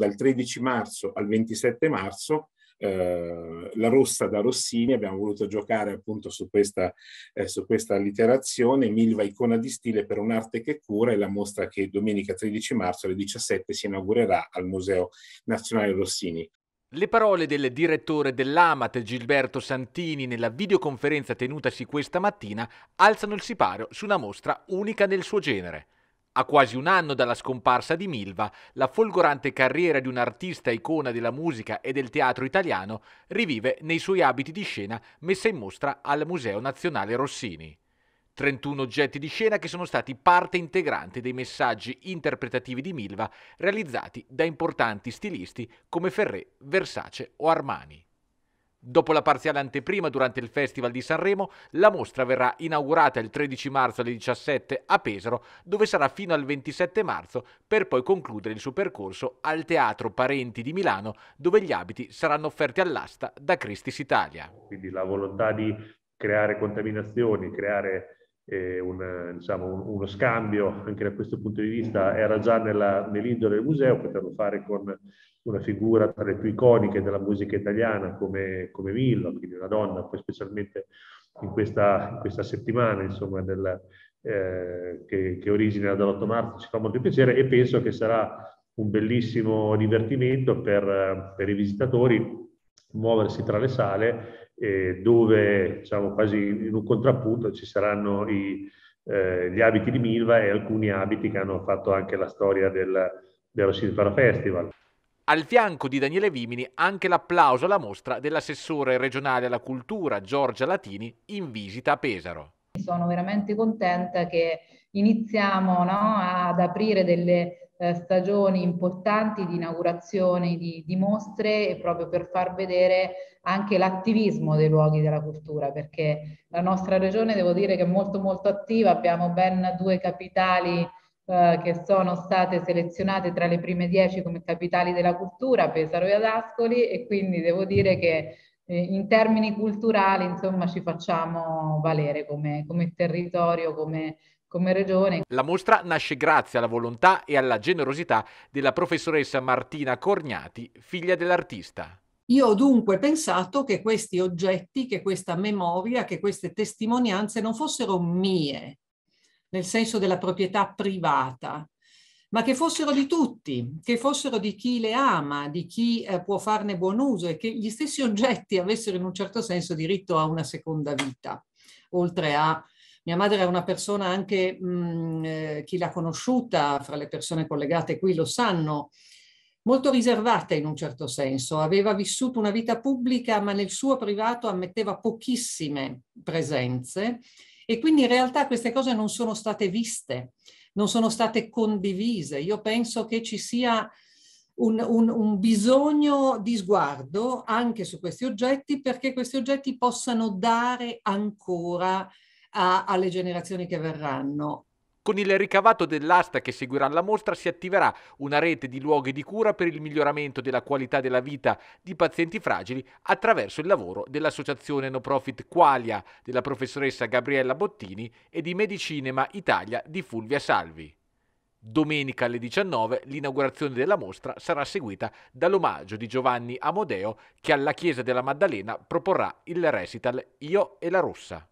dal 13 marzo al 27 marzo, eh, la rossa da Rossini, abbiamo voluto giocare appunto su questa, eh, su questa literazione, Milva icona di stile per un'arte che cura, è la mostra che domenica 13 marzo alle 17 si inaugurerà al Museo Nazionale Rossini. Le parole del direttore dell'Amat Gilberto Santini nella videoconferenza tenutasi questa mattina alzano il sipario su una mostra unica nel suo genere. A quasi un anno dalla scomparsa di Milva, la folgorante carriera di un artista icona della musica e del teatro italiano rivive nei suoi abiti di scena messa in mostra al Museo Nazionale Rossini. 31 oggetti di scena che sono stati parte integrante dei messaggi interpretativi di Milva realizzati da importanti stilisti come Ferré, Versace o Armani. Dopo la parziale anteprima durante il Festival di Sanremo, la mostra verrà inaugurata il 13 marzo alle 17 a Pesaro, dove sarà fino al 27 marzo, per poi concludere il suo percorso al Teatro Parenti di Milano, dove gli abiti saranno offerti all'asta da Christis Italia. Quindi la volontà di creare contaminazioni, creare un, diciamo, un, uno scambio anche da questo punto di vista era già nella, nell'indole del museo, poterlo fare con una figura tra le più iconiche della musica italiana come, come Millo, quindi una donna, poi specialmente in questa, in questa settimana insomma, del, eh, che, che origina dall'8 marzo, ci fa molto piacere e penso che sarà un bellissimo divertimento per, per i visitatori muoversi tra le sale eh, dove diciamo quasi in un contrappunto ci saranno i, eh, gli abiti di Milva e alcuni abiti che hanno fatto anche la storia del, dello Silvara Festival. Al fianco di Daniele Vimini anche l'applauso alla mostra dell'assessore regionale alla cultura Giorgia Latini in visita a Pesaro. Sono veramente contenta che iniziamo no, ad aprire delle eh, stagioni importanti di inaugurazione di, di mostre proprio per far vedere anche l'attivismo dei luoghi della cultura, perché la nostra regione devo dire che è molto molto attiva, abbiamo ben due capitali eh, che sono state selezionate tra le prime dieci come capitali della cultura, Pesaro e Adascoli, e quindi devo dire che eh, in termini culturali, insomma, ci facciamo valere come, come territorio, come come regione. La mostra nasce grazie alla volontà e alla generosità della professoressa Martina Corgnati, figlia dell'artista. Io ho dunque pensato che questi oggetti, che questa memoria, che queste testimonianze non fossero mie, nel senso della proprietà privata, ma che fossero di tutti, che fossero di chi le ama, di chi eh, può farne buon uso e che gli stessi oggetti avessero in un certo senso diritto a una seconda vita, oltre a mia madre è una persona anche, mh, eh, chi l'ha conosciuta fra le persone collegate qui lo sanno, molto riservata in un certo senso. Aveva vissuto una vita pubblica, ma nel suo privato ammetteva pochissime presenze e quindi in realtà queste cose non sono state viste, non sono state condivise. Io penso che ci sia un, un, un bisogno di sguardo anche su questi oggetti perché questi oggetti possano dare ancora a, alle generazioni che verranno. Con il ricavato dell'asta che seguirà la mostra si attiverà una rete di luoghi di cura per il miglioramento della qualità della vita di pazienti fragili attraverso il lavoro dell'associazione no profit Qualia, della professoressa Gabriella Bottini e di Medicinema Italia di Fulvia Salvi. Domenica alle 19 l'inaugurazione della mostra sarà seguita dall'omaggio di Giovanni Amodeo che alla Chiesa della Maddalena proporrà il recital Io e la Rossa.